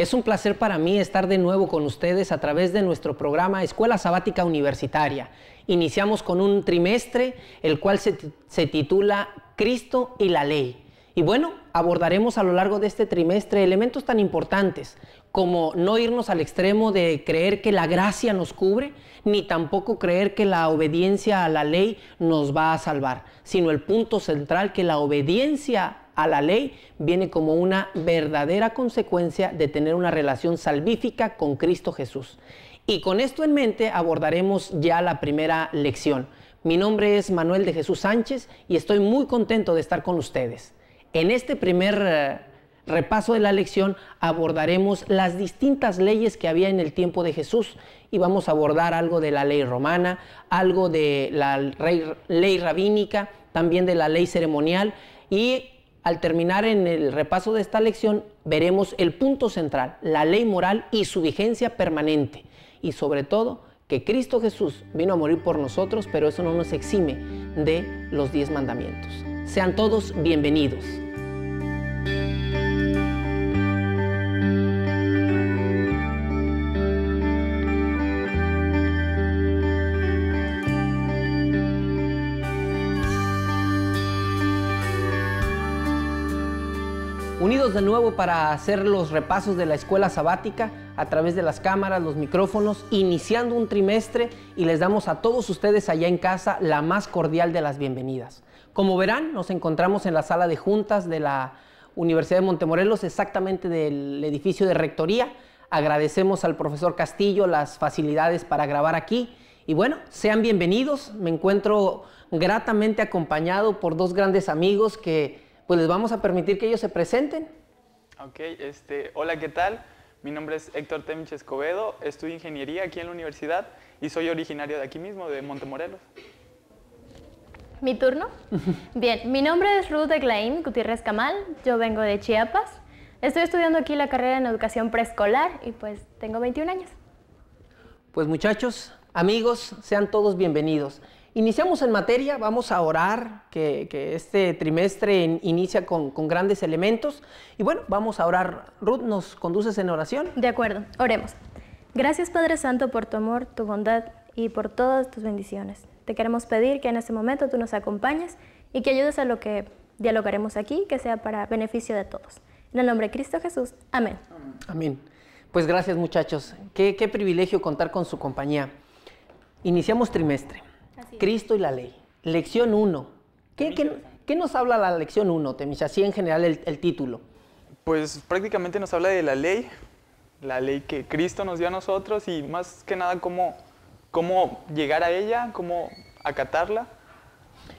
Es un placer para mí estar de nuevo con ustedes a través de nuestro programa Escuela Sabática Universitaria. Iniciamos con un trimestre, el cual se, titula Cristo y la Ley. Y bueno, abordaremos a lo largo de este trimestre elementos tan importantes como no irnos al extremo de creer que la gracia nos cubre, ni tampoco creer que la obediencia a la ley nos va a salvar, sino el punto central que la obediencia la ley viene como una verdadera consecuencia de tener una relación salvífica con Cristo Jesús. Y con esto en mente abordaremos ya la primera lección. Mi nombre es Manuel de Jesús Sánchez y estoy muy contento de estar con ustedes. En este primer eh, repaso de la lección abordaremos las distintas leyes que había en el tiempo de Jesús y vamos a abordar algo de la ley romana, algo de la ley, rabínica, también de la ley ceremonial y al terminar en el repaso de esta lección, veremos el punto central, la ley moral y su vigencia permanente. Y sobre todo, que Cristo Jesús vino a morir por nosotros, pero eso no nos exime de los diez mandamientos. Sean todos bienvenidos. de nuevo para hacer los repasos de la escuela sabática a través de las cámaras, los micrófonos, iniciando un trimestre y les damos a todos ustedes allá en casa la más cordial de las bienvenidas. Como verán, nos encontramos en la sala de juntas de la Universidad de Montemorelos, exactamente del edificio de Rectoría. Agradecemos al profesor Castillo las facilidades para grabar aquí. Y bueno, sean bienvenidos. Me encuentro gratamente acompañado por dos grandes amigos que pues les vamos a permitir que ellos se presenten. Ok, este, hola, ¿qué tal? Mi nombre es Héctor Temich Escobedo, estudio ingeniería aquí en la universidad y soy originario de aquí mismo, de Montemorelos. ¿Mi turno? Bien, mi nombre es Ruth Eglaín Gutiérrez Camal, yo vengo de Chiapas. Estoy estudiando aquí la carrera en educación preescolar y pues tengo 21 años. Pues muchachos, amigos, sean todos bienvenidos. Iniciamos en materia, vamos a orar, que, este trimestre inicia con, grandes elementos. Y bueno, vamos a orar. Ruth, ¿nos conduces en oración? De acuerdo, oremos. Gracias Padre Santo por tu amor, tu bondad y por todas tus bendiciones. Te queremos pedir que en este momento tú nos acompañes y que ayudes a lo que dialogaremos aquí, que sea para beneficio de todos. En el nombre de Cristo Jesús, amén. Amén. Pues gracias muchachos. qué privilegio contar con su compañía. Iniciamos trimestre. Cristo y la ley. Lección 1. ¿Qué, nos habla la lección 1, Temis? Así en general el, título. Pues prácticamente nos habla de la ley, la ley que Cristo nos dio a nosotros y más que nada cómo, cómo llegar a ella, cómo acatarla.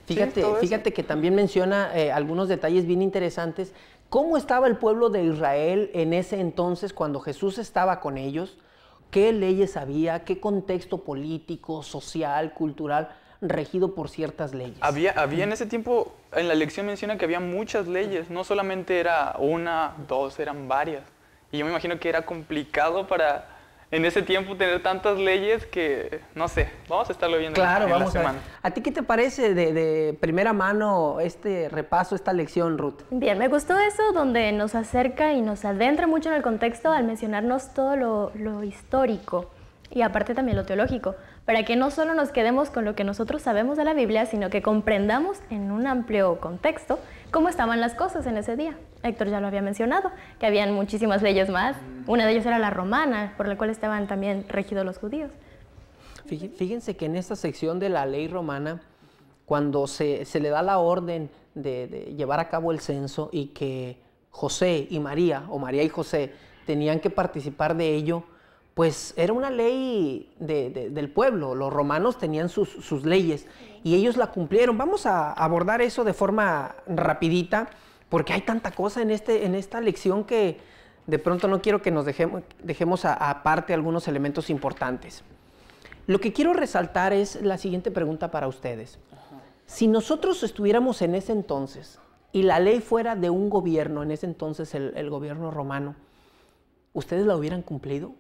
Fíjate, fíjate que también menciona eh, algunos detalles bien interesantes. ¿Cómo estaba el pueblo de Israel en ese entonces cuando Jesús estaba con ellos? ¿Qué leyes había? ¿Qué contexto político, social, cultural? regido por ciertas leyes. Había, había en ese tiempo, en la lección menciona que había muchas leyes, no solamente era una, dos, eran varias. Y yo me imagino que era complicado para en ese tiempo tener tantas leyes que, no sé, vamos a estarlo viendo claro, vamos semana. A, a, ti qué te parece de, de, primera mano este repaso, esta lección, Ruth? Bien, me gustó eso donde nos acerca y nos adentra mucho en el contexto al mencionarnos todo lo, lo histórico y aparte también lo teológico para que no solo nos quedemos con lo que nosotros sabemos de la Biblia, sino que comprendamos en un amplio contexto cómo estaban las cosas en ese día. Héctor ya lo había mencionado, que habían muchísimas leyes más. Una de ellas era la romana, por la cual estaban también regidos los judíos. Fíjense que en esta sección de la ley romana, cuando se, le da la orden de, de llevar a cabo el censo y que José y María, o María y José, tenían que participar de ello, pues era una ley del pueblo, los romanos tenían sus, leyes y ellos la cumplieron. Vamos a abordar eso de forma rapidita, porque hay tanta cosa en, este, esta lección que de pronto no quiero que nos dejemos, aparte algunos elementos importantes. Lo que quiero resaltar es la siguiente pregunta para ustedes. Si nosotros estuviéramos en ese entonces y la ley fuera de un gobierno, en ese entonces el gobierno romano, ¿ustedes la hubieran cumplido?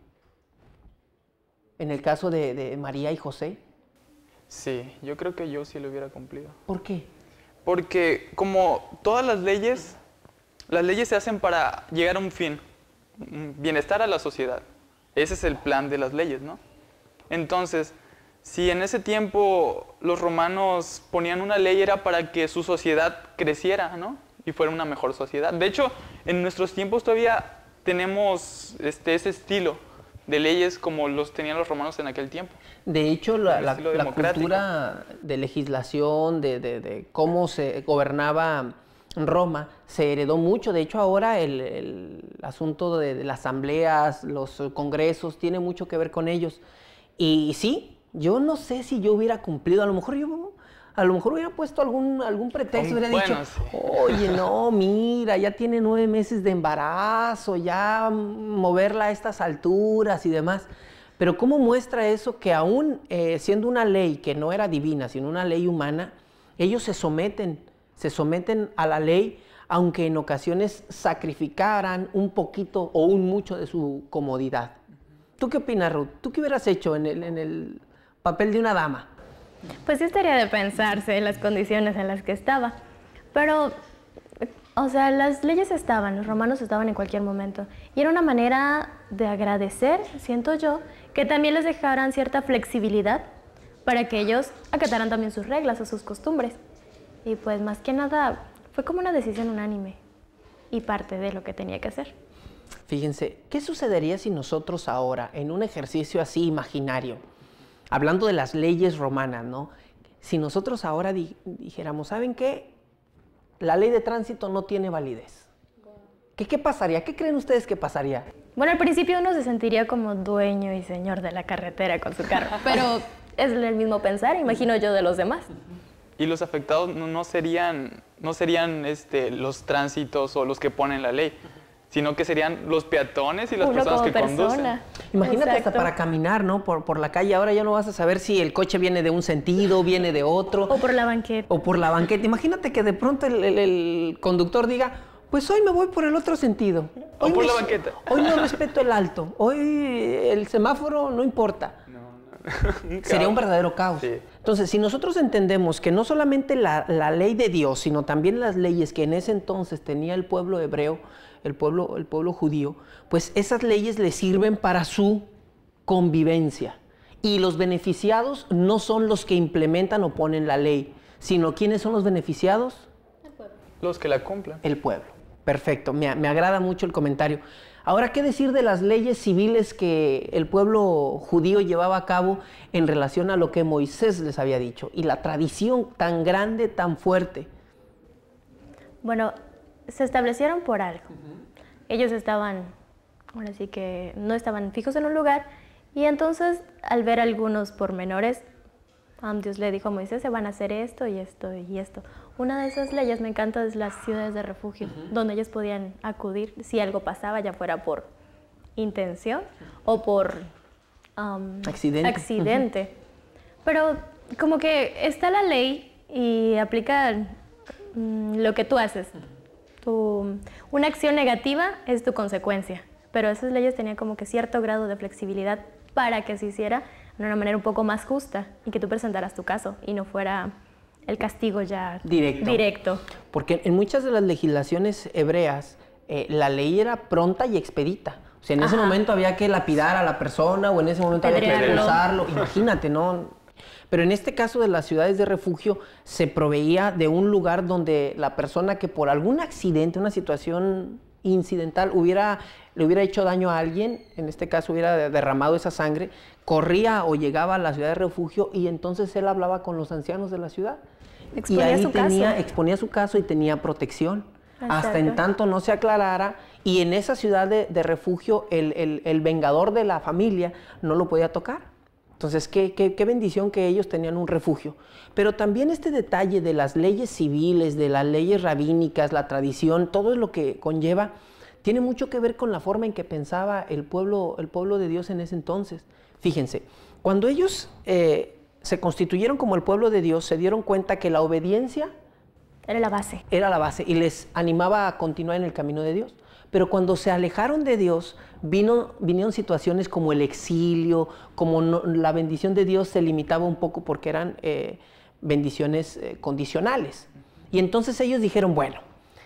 en el caso de, María y José? Sí, yo creo que yo sí lo hubiera cumplido. ¿Por qué? Porque como todas las leyes, las leyes se hacen para llegar a un fin, bienestar a la sociedad. Ese es el plan de las leyes, ¿no? Entonces, si en ese tiempo los romanos ponían una ley era para que su sociedad creciera, ¿no? Y fuera una mejor sociedad. De hecho, en nuestros tiempos todavía tenemos este, ese estilo de leyes como los tenían los romanos en aquel tiempo. De hecho, la, la, cultura de legislación, de, de, cómo se gobernaba Roma, se heredó mucho. De hecho, ahora el, asunto de, de, las asambleas, los congresos, tiene mucho que ver con ellos. Y sí, yo no sé si yo hubiera cumplido, a lo mejor yo a lo mejor hubiera puesto algún, algún pretexto, hubiera dicho, oye, no, mira, ya tiene nueve meses de embarazo, ya moverla a estas alturas y demás. Pero ¿cómo muestra eso que aún eh, siendo una ley que no era divina, sino una ley humana, ellos se someten, se someten a la ley, aunque en ocasiones sacrificaran un poquito o un mucho de su comodidad? ¿Tú qué opinas, Ruth? ¿Tú qué hubieras hecho el, en el papel de una dama? Pues sí estaría de pensarse las condiciones en las que estaba. Pero, o sea, las leyes estaban, los romanos estaban en cualquier momento. Y era una manera de agradecer, siento yo, que también les dejaran cierta flexibilidad para que ellos acataran también sus reglas o sus costumbres. Y pues más que nada fue como una decisión unánime y parte de lo que tenía que hacer. Fíjense, ¿qué sucedería si nosotros ahora, en un ejercicio así imaginario, hablando de las leyes romanas, ¿no? Si nosotros ahora dijéramos, ¿saben qué? La ley de tránsito no tiene validez. ¿Qué, pasaría? ¿Qué creen ustedes que pasaría? Bueno, al principio uno se sentiría como dueño y señor de la carretera con su carro, pero es el mismo pensar, imagino yo, de los demás. Y los afectados no serían, no serían este, los tránsitos o los que ponen la ley, sino que serían los peatones y las personas que conducen. Imagínate hasta para caminar, ¿no? Por, por la calle, ahora ya no vas a saber si el coche viene de un sentido, viene de otro. O por la banqueta. O por la banqueta. Imagínate que de pronto el, conductor diga, pues hoy me voy por el otro sentido. O por la banqueta. Hoy no respeto el alto, hoy el semáforo no importa. Sería un verdadero caos. Entonces, si nosotros entendemos que no solamente la, la, ley de Dios, sino también las leyes que en ese entonces tenía el pueblo hebreo, el pueblo, el pueblo judío, pues esas leyes le sirven para su convivencia. Y los beneficiados no son los que implementan o ponen la ley, sino ¿quiénes son los beneficiados? El pueblo. Los que la cumplan. El pueblo. Perfecto, me, me agrada mucho el comentario. Ahora, ¿qué decir de las leyes civiles que el pueblo judío llevaba a cabo en relación a lo que Moisés les había dicho y la tradición tan grande, tan fuerte? Bueno, se establecieron por algo. Ellos estaban, ahora sí que no estaban fijos en un lugar y entonces al ver algunos pormenores, Dios le dijo a Moisés, se van a hacer esto y esto y esto. Una de esas leyes me encanta es las ciudades de refugio, donde ellos podían acudir si algo pasaba, ya fuera por intención o por accidente. Pero como que está la ley y aplica mm, lo que tú haces una acción negativa es tu consecuencia, pero esas leyes tenían como que cierto grado de flexibilidad para que se hiciera de una manera un poco más justa y que tú presentaras tu caso y no fuera el castigo ya directo. Porque en muchas de las legislaciones hebreas eh, la ley era pronta y expedita. O sea, en ese momento había que lapidar a la persona o en ese momento había que cruzarlo. Imagínate, ¿no? Pero en este caso de las ciudades de refugio se proveía de un lugar donde la persona que por algún accidente, una situación incidental, hubiera, le hubiera hecho daño a alguien, en este caso hubiera derramado esa sangre, corría o llegaba a la ciudad de refugio y entonces él hablaba con los ancianos de la ciudad. Exponía y su tenía, caso. exponía su caso y tenía protección. Hasta en tanto no se aclarara y en esa ciudad de, refugio el vengador de la familia no lo podía tocar. Entonces, qué, bendición que ellos tenían un refugio. Pero también este detalle de las leyes civiles, de las leyes rabínicas, la tradición, todo lo que conlleva, tiene mucho que ver con la forma en que pensaba el pueblo, el pueblo de Dios en ese entonces. Fíjense, cuando ellos eh, se constituyeron como el pueblo de Dios, se dieron cuenta que la obediencia... Era la base. Era la base y les animaba a continuar en el camino de Dios. Pero cuando se alejaron de Dios, vino, vinieron situaciones como el exilio, como la bendición de Dios se limitaba un poco porque eran eh, bendiciones eh, condicionales. Y entonces ellos dijeron, bueno,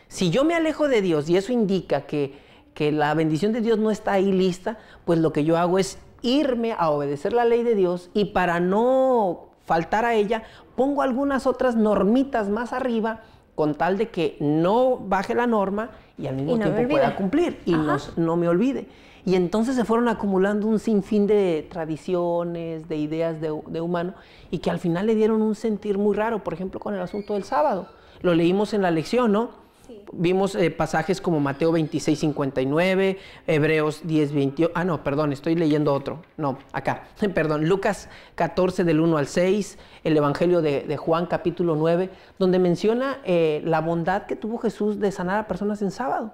si yo me alejo de Dios y eso indica que, que la bendición de Dios no está ahí lista, pues lo que yo hago es irme a obedecer la ley de Dios y para no faltar a ella, pongo algunas otras normitas más arriba con tal de que no baje la norma y al mismo tiempo pueda cumplir y no me olvide. Y entonces se fueron acumulando un sinfín de tradiciones, de ideas de, de, humano, y que al final le dieron un sentir muy raro, por ejemplo, con el asunto del sábado. Lo leímos en la lección, ¿no? Vimos eh, pasajes como Mateo 26, 59, Hebreos 10, Ah, no, perdón, estoy leyendo otro. No, acá. perdón, Lucas 14 del 1 al 6, el Evangelio de, Juan capítulo 9, donde menciona eh, la bondad que tuvo Jesús de sanar a personas en sábado.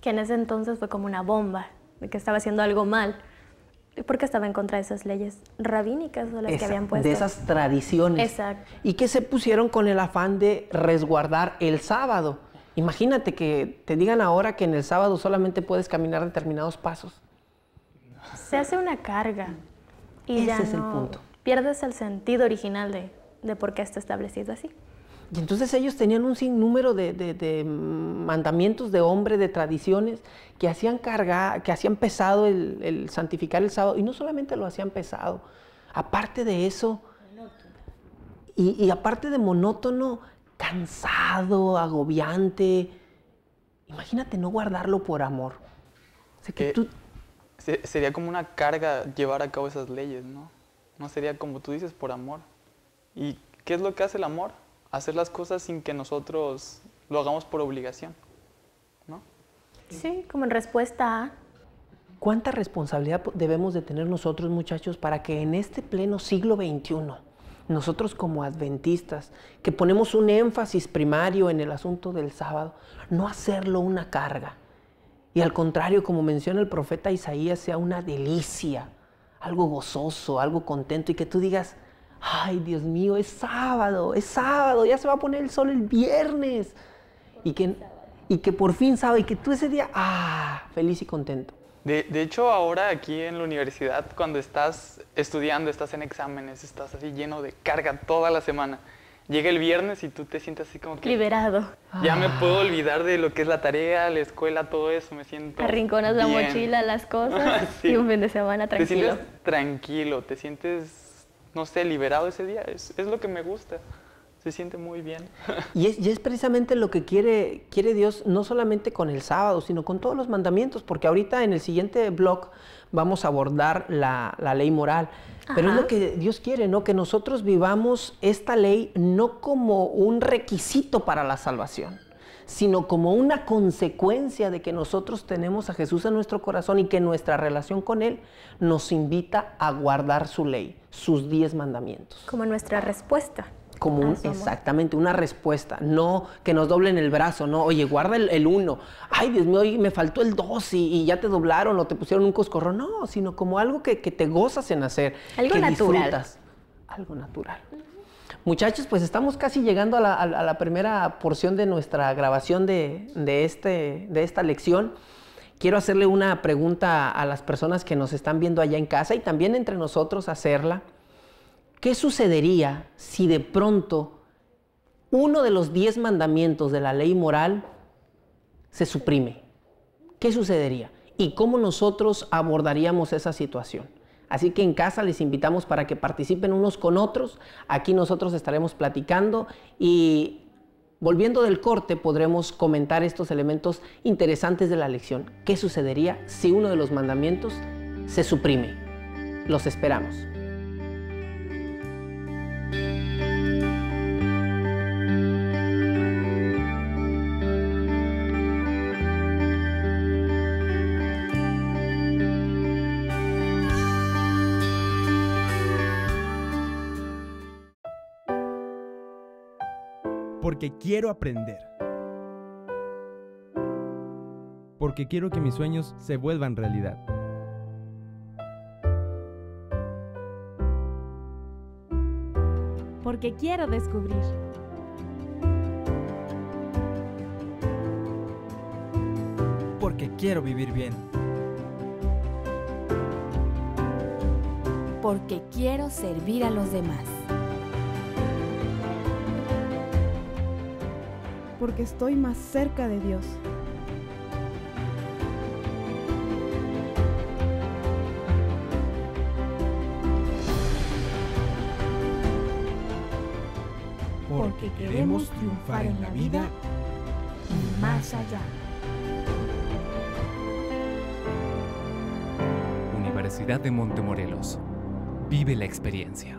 Que en ese entonces fue como una bomba, de que estaba haciendo algo mal porque estaba en contra de esas leyes rabínicas o las que habían puesto. De esas tradiciones. Exacto. Y que se pusieron con el afán de resguardar el sábado. Imagínate que te digan ahora que en el sábado solamente puedes caminar determinados pasos. Se hace una carga. Y Ese ya es el punto. Pierdes el sentido original de, por qué está establecido así. Y entonces ellos tenían un sinnúmero de, mandamientos de hombre, de tradiciones, que hacían carga, que hacían pesado el, santificar el sábado. Y no solamente lo hacían pesado, aparte de eso, y, y aparte de monótono, cansado, agobiante. Imagínate no guardarlo por amor. que eh, Sería como una carga llevar a cabo esas leyes, ¿no? No sería como tú dices, por amor. ¿Y qué es lo que hace el amor? Hacer las cosas sin que nosotros lo hagamos por obligación, ¿no? Sí, como en respuesta a... ¿Cuánta responsabilidad debemos de tener nosotros, muchachos, para que en este pleno siglo XXI nosotros como adventistas, que ponemos un énfasis primario en el asunto del sábado, no hacerlo una carga. Y al contrario, como menciona el profeta Isaías, sea una delicia, algo gozoso, algo contento, y que tú digas, ay Dios mío, es sábado, es sábado, ya se va a poner el sol el viernes. Y que, y que por fin sábado, y que tú ese día, ah, feliz y contento. De, de, hecho, ahora aquí en la universidad, cuando estás estudiando, estás en exámenes, estás así lleno de carga toda la semana. Llega el viernes y tú te sientes así como que... Liberado. Ya me puedo olvidar de lo que es la tarea, la escuela, todo eso, me siento... Arrinconas la mochila, las cosas y un fin de semana tranquilo. Te sientes tranquilo, te sientes, no sé, liberado ese día. es lo que me gusta se siente muy bien. Y es, es, precisamente lo que quiere, quiere Dios, no solamente con el sábado, sino con todos los mandamientos, porque ahorita en el siguiente blog vamos a abordar la, ley moral. Pero es lo que Dios quiere, ¿no? Que nosotros vivamos esta ley no como un requisito para la salvación, sino como una consecuencia de que nosotros tenemos a Jesús en nuestro corazón y que nuestra relación con Él nos invita a guardar su ley, sus diez mandamientos. Como nuestra respuesta como ah, exactamente una respuesta, no que nos doblen el brazo, no, oye, guarda el uno. ay Dios mío, me faltó el dos y, ya te doblaron o te pusieron un coscorro. no, sino como algo que, te gozas en hacer, algo natural. algo natural. Muchachos, pues estamos casi llegando a la, primera porción de nuestra grabación de, este, de esta lección. Quiero hacerle una pregunta a las personas que nos están viendo allá en casa y también entre nosotros hacerla. ¿Qué sucedería si de pronto uno de los diez mandamientos de la ley moral se suprime? ¿Qué sucedería? ¿Y cómo nosotros abordaríamos esa situación? Así que en casa les invitamos para que participen unos con otros. Aquí nosotros estaremos platicando y volviendo del corte podremos comentar estos elementos interesantes de la lección. ¿Qué sucedería si uno de los mandamientos se suprime? Los esperamos. porque quiero aprender. Porque quiero que mis sueños se vuelvan realidad. Porque quiero descubrir. Porque quiero vivir bien. Porque quiero servir a los demás. porque estoy más cerca de Dios. Porque queremos triunfar en la vida y más allá. Universidad de Montemorelos. Vive la experiencia.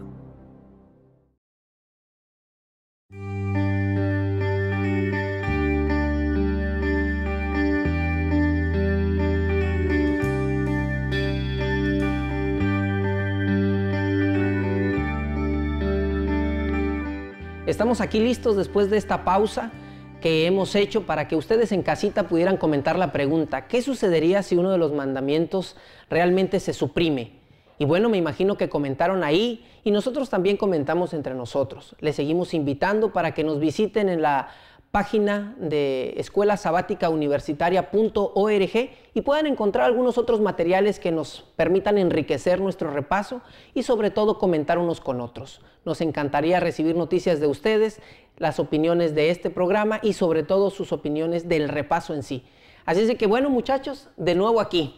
Estamos aquí listos después de esta pausa que hemos hecho para que ustedes en casita pudieran comentar la pregunta, ¿qué sucedería si uno de los mandamientos realmente se suprime? Y bueno, me imagino que comentaron ahí y nosotros también comentamos entre nosotros. Les seguimos invitando para que nos visiten en la página de escuelasabaticauniversitaria.org y puedan encontrar algunos otros materiales que nos permitan enriquecer nuestro repaso y sobre todo comentar unos con otros. Nos encantaría recibir noticias de ustedes, las opiniones de este programa y sobre todo sus opiniones del repaso en sí. Así es que bueno muchachos, de nuevo aquí.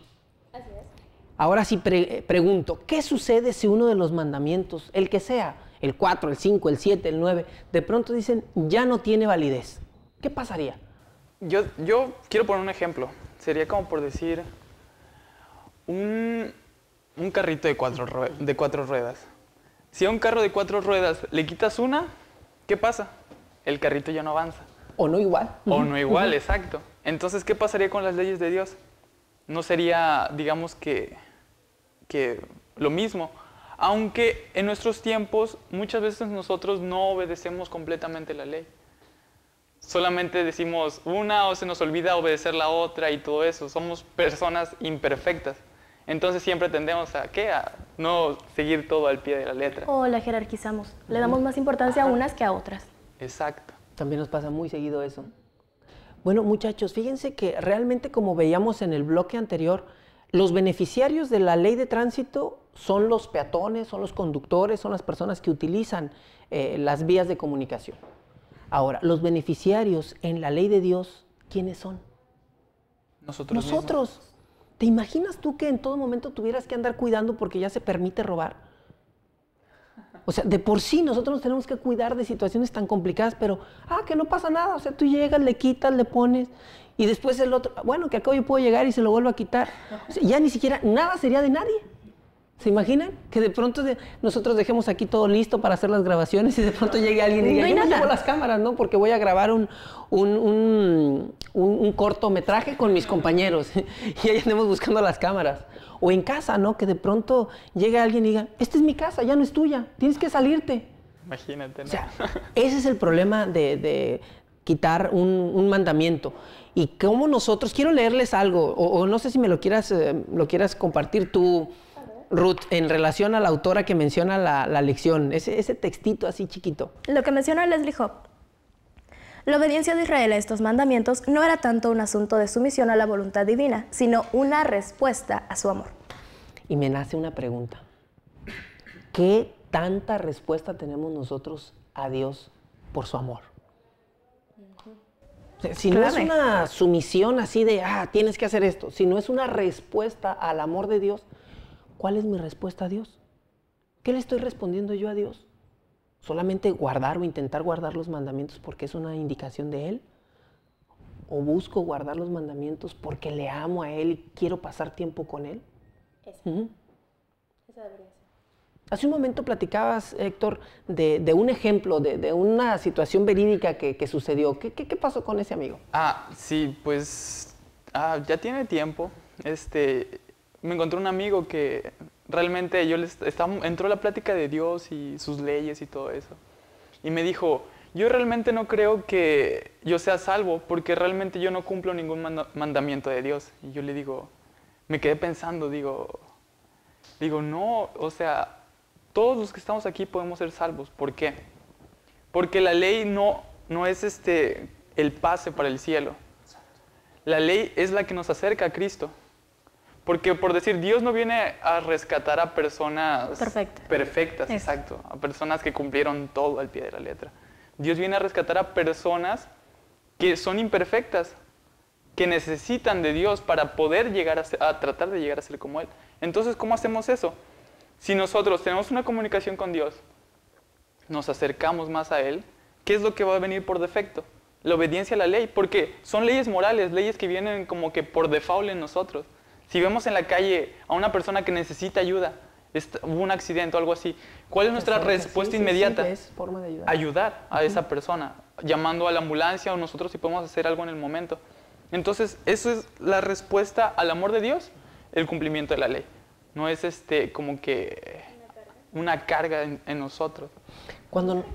Ahora sí pregunto, ¿qué sucede si uno de los mandamientos, el que sea, el 4, el 5, el 7, el 9, de pronto dicen, ya no tiene validez? ¿Qué pasaría? Yo, yo quiero poner un ejemplo. Sería como por decir un, carrito de cuatro, de cuatro ruedas. Si a un carro de cuatro ruedas le quitas una, ¿qué pasa? El carrito ya no avanza. O no igual. O no igual, exacto. Entonces, ¿qué pasaría con las leyes de Dios? No sería, digamos que lo mismo. Aunque en nuestros tiempos muchas veces nosotros no obedecemos completamente la ley solamente decimos una o se nos olvida obedecer la otra y todo eso. Somos personas imperfectas. Entonces siempre tendemos a qué? A no seguir todo al pie de la letra. O la jerarquizamos. Le damos más importancia a unas que a otras. Exacto. También nos pasa muy seguido eso. Bueno, muchachos, fíjense que realmente como veíamos en el bloque anterior, los beneficiarios de la ley de tránsito son los peatones, son los conductores, son las personas que utilizan eh, las vías de comunicación. Ahora, los beneficiarios en la ley de Dios, ¿quiénes son? Nosotros. Nosotros. ¿Te imaginas tú que en todo momento tuvieras que andar cuidando porque ya se permite robar? O sea, de por sí nosotros nos tenemos que cuidar de situaciones tan complicadas, pero, ah, que no pasa nada. O sea, tú llegas, le quitas, le pones, y después el otro, bueno, que acabo yo puedo llegar y se lo vuelvo a quitar. ya ni siquiera nada sería de nadie. ¿Se imaginan? Que de pronto nosotros dejemos aquí todo listo para hacer las grabaciones y de pronto llegue alguien y diga, no yo no llevo las cámaras, ¿no? Porque voy a grabar un, un, cortometraje con mis compañeros y ahí andemos buscando las cámaras. O en casa, ¿no? Que de pronto llegue alguien y diga, esta es mi casa, ya no es tuya, tienes que salirte. Imagínate, ¿no? O sea, ese es el problema de, quitar un, mandamiento. Y como nosotros, quiero leerles algo, o, no sé si me lo quieras, eh, lo quieras compartir tú, Ruth, en relación a la autora que menciona la, lección, ese, textito así chiquito. Lo que menciona Leslie Hobb. La obediencia de Israel a estos mandamientos no era tanto un asunto de sumisión a la voluntad divina, sino una respuesta a su amor. Y me nace una pregunta. ¿Qué tanta respuesta tenemos nosotros a Dios por su amor? Si no es una sumisión así de, ah, tienes que hacer esto, si no es una respuesta al amor de Dios, ¿Cuál es mi respuesta a Dios? ¿Qué le estoy respondiendo yo a Dios? ¿Solamente guardar o intentar guardar los mandamientos porque es una indicación de Él? ¿O busco guardar los mandamientos porque le amo a Él y quiero pasar tiempo con Él? Esa. debería ser. Hace un momento platicabas, Héctor, de, un ejemplo, de, una situación verídica que, sucedió. ¿Qué, pasó con ese amigo? Ah, sí, pues ah, ya tiene tiempo. Este, me encontré un amigo que realmente yo les entró la plática de Dios y sus leyes y todo eso. Y me dijo, yo realmente no creo que yo sea salvo porque realmente yo no cumplo ningún mandamiento de Dios. Y yo le digo, me quedé pensando, digo, digo, no, o sea, todos los que estamos aquí podemos ser salvos. ¿Por qué? Porque la ley no, no es este, el pase para el cielo. La ley es la que nos acerca a Cristo. Porque por decir, Dios no viene a rescatar a personas perfectas, exacto, a personas que cumplieron todo al pie de la letra. Dios viene a rescatar a personas que son imperfectas, que necesitan de Dios para poder llegar a, a tratar de llegar a ser como Él. Entonces, ¿cómo hacemos eso? Si nosotros tenemos una comunicación con Dios, nos acercamos más a Él, ¿qué es lo que va a venir por defecto? La obediencia a la ley, porque son leyes morales, leyes que vienen como que por default en nosotros. Si vemos en la calle a una persona que necesita ayuda, hubo un accidente o algo así, ¿cuál es pues nuestra respuesta inmediata? ayudar. a esa persona, llamando a la ambulancia o nosotros si podemos hacer algo en el momento. Entonces, eso es la respuesta al amor de Dios, el cumplimiento de la ley. No es este como que una carga en, en nosotros. Cuando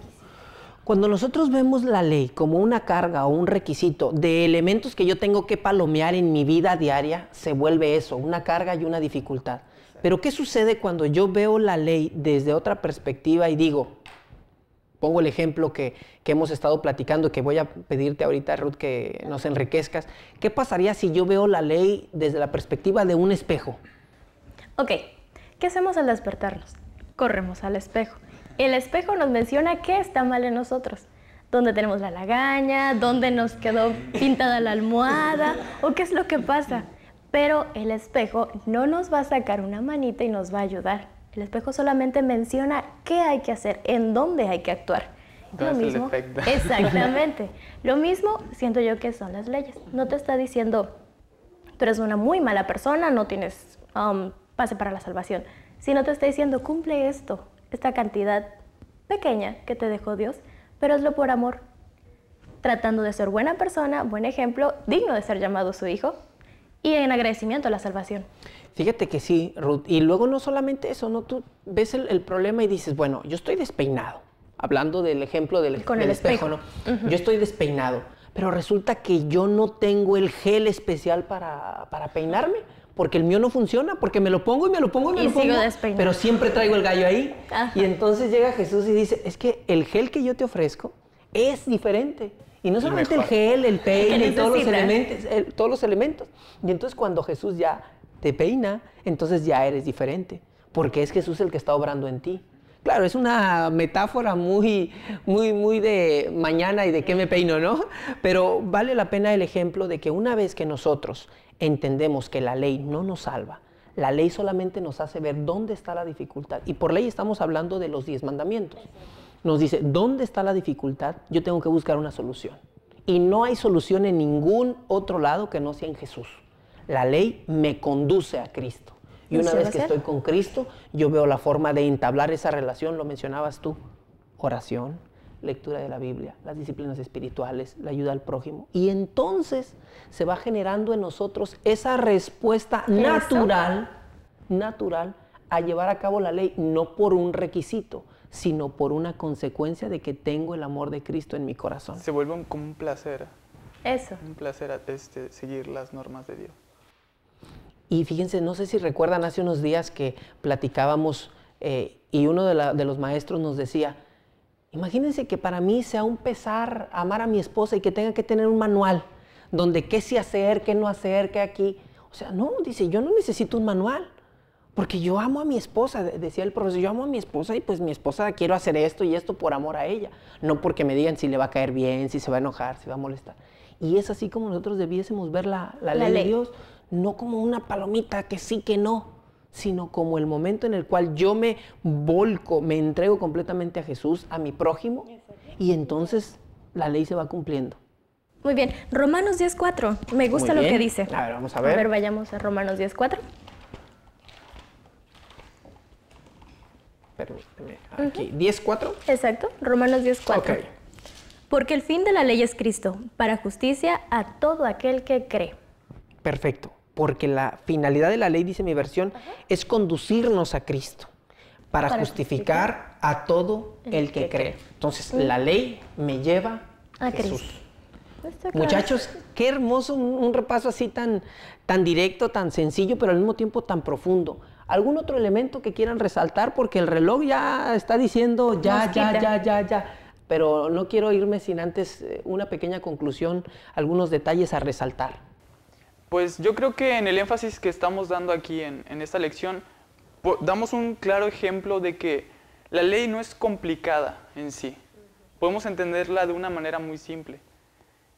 cuando nosotros vemos la ley como una carga o un requisito de elementos que yo tengo que palomear en mi vida diaria, se vuelve eso, una carga y una dificultad. Pero ¿qué sucede cuando yo veo la ley desde otra perspectiva y digo, pongo el ejemplo que, hemos estado platicando, que voy a pedirte ahorita, Ruth, que nos enriquezcas, ¿qué pasaría si yo veo la ley desde la perspectiva de un espejo? Ok, ¿qué hacemos al despertarnos? Corremos al espejo el espejo nos menciona qué está mal en nosotros, dónde tenemos la lagaña, dónde nos quedó pintada la almohada o qué es lo que pasa. Pero el espejo no nos va a sacar una manita y nos va a ayudar. El espejo solamente menciona qué hay que hacer, en dónde hay que actuar. lo mismo, exactamente. Lo mismo siento yo que son las leyes. No te está diciendo, tú eres una muy mala persona, no tienes um, pase para la salvación, sino te está diciendo, cumple esto, esta cantidad pequeña que te dejó Dios, pero hazlo por amor, tratando de ser buena persona, buen ejemplo, digno de ser llamado su hijo y en agradecimiento a la salvación. Fíjate que sí, Ruth, y luego no solamente eso, no tú ves el, problema y dices, bueno, yo estoy despeinado, hablando del ejemplo del, Con espejo, Yo estoy despeinado, pero resulta que yo no tengo el gel especial para, para peinarme porque el mío no funciona, porque me lo pongo y me lo pongo y me y sigo pongo. Pero siempre traigo el gallo ahí. Y entonces llega Jesús y dice, es que el gel que yo te ofrezco es diferente. Y no solamente el gel, el peine todos los elementos, todos los elementos. Y entonces cuando Jesús ya te peina, entonces ya eres diferente, porque es Jesús el que está obrando en ti. Claro, es una metáfora muy, muy, muy de mañana y de qué me peino, ¿no? Pero vale la pena el ejemplo de que una vez que nosotros entendemos que la ley no nos salva. La ley solamente nos hace ver dónde está la dificultad. Y por ley estamos hablando de los diez mandamientos. Nos dice, ¿dónde está la dificultad? Yo tengo que buscar una solución. Y no hay solución en ningún otro lado que no sea en Jesús. La ley me conduce a Cristo. Y una vez que estoy con Cristo, yo veo la forma de entablar esa relación, lo mencionabas tú, oración, lectura de la Biblia, las disciplinas espirituales, la ayuda al prójimo. Y entonces se va generando en nosotros esa respuesta natural, natural, a llevar a cabo la ley, no por un requisito, sino por una consecuencia de que tengo el amor de Cristo en mi corazón. Se vuelve como un placer. Eso. Un placer este, seguir las normas de Dios. Y fíjense, no sé si recuerdan hace unos días que platicábamos eh, y uno de los maestros nos decía, Imagínense que para mí sea un pesar amar a mi esposa y que tenga que tener un manual donde qué sí hacer, qué no hacer, qué aquí. O sea, no, dice, yo no necesito un manual, porque yo amo a mi esposa, decía el profesor, yo amo a mi esposa y pues mi esposa quiero hacer esto y esto por amor a ella, no porque me digan si le va a caer bien, si se va a enojar, si va a molestar. Y es así como nosotros debiésemos ver la, ley, de Dios, no como una palomita que sí, que no, sino como el momento en el cual yo me volco, me entrego completamente a Jesús, a mi prójimo, y entonces la ley se va cumpliendo. Muy bien, Romanos 10.4, me gusta lo que dice. A ver, vamos a ver. A ver, vayamos a Romanos 10.4. Permíteme, aquí, 10.4. Exacto, Romanos 10.4. Ok. Porque el fin de la ley es Cristo, para justicia a todo aquel que cree. Perfecto porque la finalidad de la ley, dice mi versión, es conducirnos a Cristo para, justificar, a todo el, que, cree. Entonces, la ley me lleva a Jesús. Muchachos, qué hermoso un, repaso así tan, tan directo, tan sencillo, pero al mismo tiempo tan profundo. ¿Algún otro elemento que quieran resaltar? Porque el reloj ya está diciendo ya, ya, ya, ya, ya. Pero no quiero irme sin antes eh, una pequeña conclusión, algunos detalles a resaltar. Pues yo creo que en el énfasis que estamos dando aquí en, esta lección, damos un claro ejemplo de que la ley no es complicada en sí. Podemos entenderla de una manera muy simple.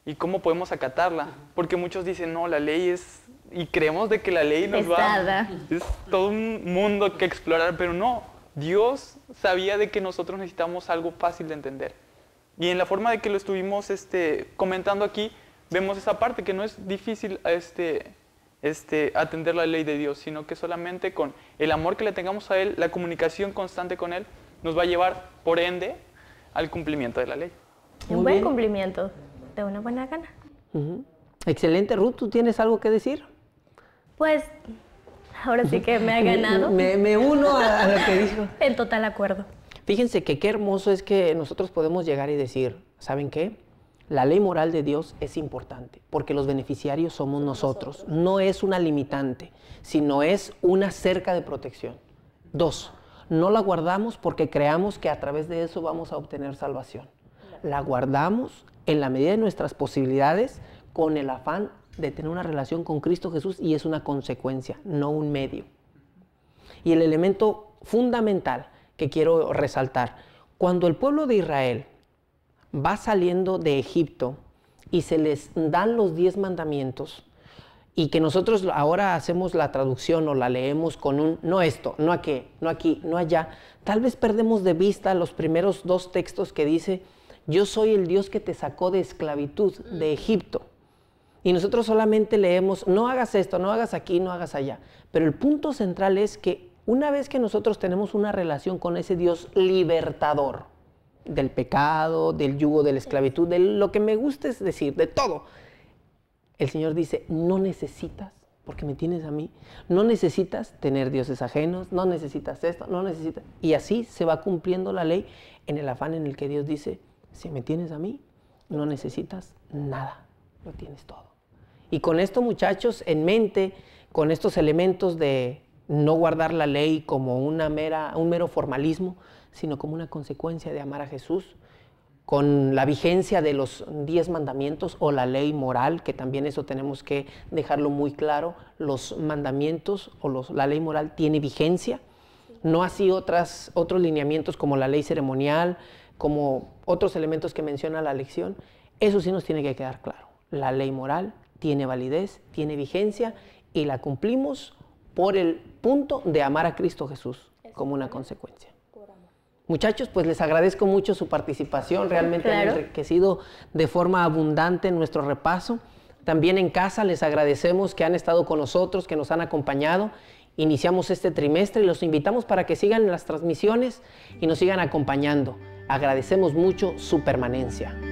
¿Y cómo podemos acatarla? Porque muchos dicen, no, la ley es... Y creemos de que la ley nos va... Es todo un mundo que explorar, pero no. Dios sabía de que nosotros necesitamos algo fácil de entender. Y en la forma de que lo estuvimos este, comentando aquí, vemos esa parte que no es difícil este, este, atender la ley de Dios, sino que solamente con el amor que le tengamos a Él, la comunicación constante con Él, nos va a llevar, por ende, al cumplimiento de la ley. Un buen cumplimiento, de una buena gana. Excelente, Ruth, ¿tú tienes algo que decir? Pues ahora sí que me ha ganado. me, me, uno a lo que dijo. en total acuerdo. Fíjense que qué hermoso es que nosotros podemos llegar y decir, ¿saben qué? la ley moral de Dios es importante porque los beneficiarios somos nosotros. No es una limitante, sino es una cerca de protección. Dos, no la guardamos porque creamos que a través de eso vamos a obtener salvación. La guardamos en la medida de nuestras posibilidades con el afán de tener una relación con Cristo Jesús y es una consecuencia, no un medio. Y el elemento fundamental que quiero resaltar, cuando el pueblo de Israel va saliendo de Egipto y se les dan los diez mandamientos y que nosotros ahora hacemos la traducción o la leemos con un no esto, no aquí, no aquí, no allá, tal vez perdemos de vista los primeros dos textos que dice, yo soy el Dios que te sacó de esclavitud mm. de Egipto. Y nosotros solamente leemos, no hagas esto, no hagas aquí, no hagas allá. Pero el punto central es que una vez que nosotros tenemos una relación con ese Dios libertador, del pecado, del yugo de la esclavitud, de lo que me gusta es decir, de todo. El Señor dice, no necesitas, porque me tienes a mí, no necesitas tener dioses ajenos, no necesitas esto, no necesitas... Y así se va cumpliendo la ley en el afán en el que Dios dice, si me tienes a mí, no necesitas nada, lo tienes todo. Y con esto, muchachos, en mente, con estos elementos de no guardar la ley como una mera, un mero formalismo, sino como una consecuencia de amar a Jesús, con la vigencia de los diez mandamientos o la ley moral, que también eso tenemos que dejarlo muy claro, los mandamientos o la ley moral tiene vigencia, no así otros lineamientos como la ley ceremonial, como otros elementos que menciona la lección, eso sí nos tiene que quedar claro. La ley moral tiene validez, tiene vigencia y la cumplimos por el punto de amar a Cristo Jesús como una consecuencia. Muchachos, pues les agradezco mucho su participación, realmente han enriquecido de forma abundante nuestro repaso. También en casa les agradecemos que han estado con nosotros, que nos han acompañado. Iniciamos este trimestre y los invitamos para que sigan las transmisiones y nos sigan acompañando. Agradecemos mucho su permanencia.